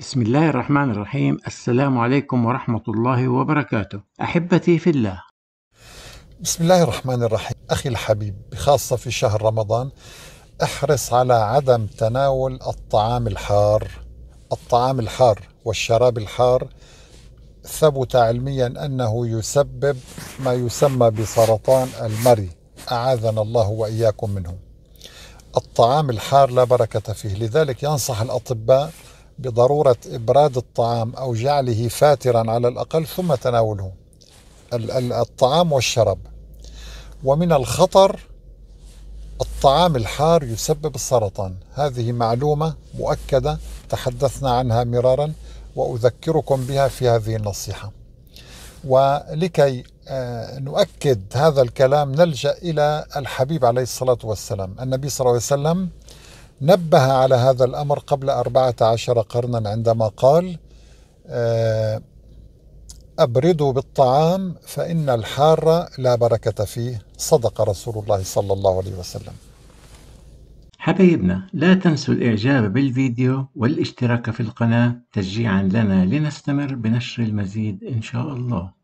بسم الله الرحمن الرحيم السلام عليكم ورحمة الله وبركاته أحبتي في الله بسم الله الرحمن الرحيم أخي الحبيب بخاصة في شهر رمضان احرص على عدم تناول الطعام الحار الطعام الحار والشراب الحار ثبت علميا أنه يسبب ما يسمى بسرطان المري أعاذنا الله وإياكم منه الطعام الحار لا بركة فيه لذلك ينصح الأطباء بضرورة إبراد الطعام أو جعله فاترا على الأقل ثم تناوله الطعام والشراب ومن الخطر الطعام الحار يسبب السرطان هذه معلومة مؤكدة تحدثنا عنها مرارا وأذكركم بها في هذه النصيحة ولكي آه، نؤكد هذا الكلام نلجأ إلى الحبيب عليه الصلاة والسلام النبي صلى الله عليه وسلم نبه على هذا الأمر قبل أربعة عشر قرنا عندما قال آه، أبردوا بالطعام فإن الحار لا بركة فيه صدق رسول الله صلى الله عليه وسلم حبيبنا لا تنسوا الإعجاب بالفيديو والاشتراك في القناة تشجيعا لنا لنستمر بنشر المزيد إن شاء الله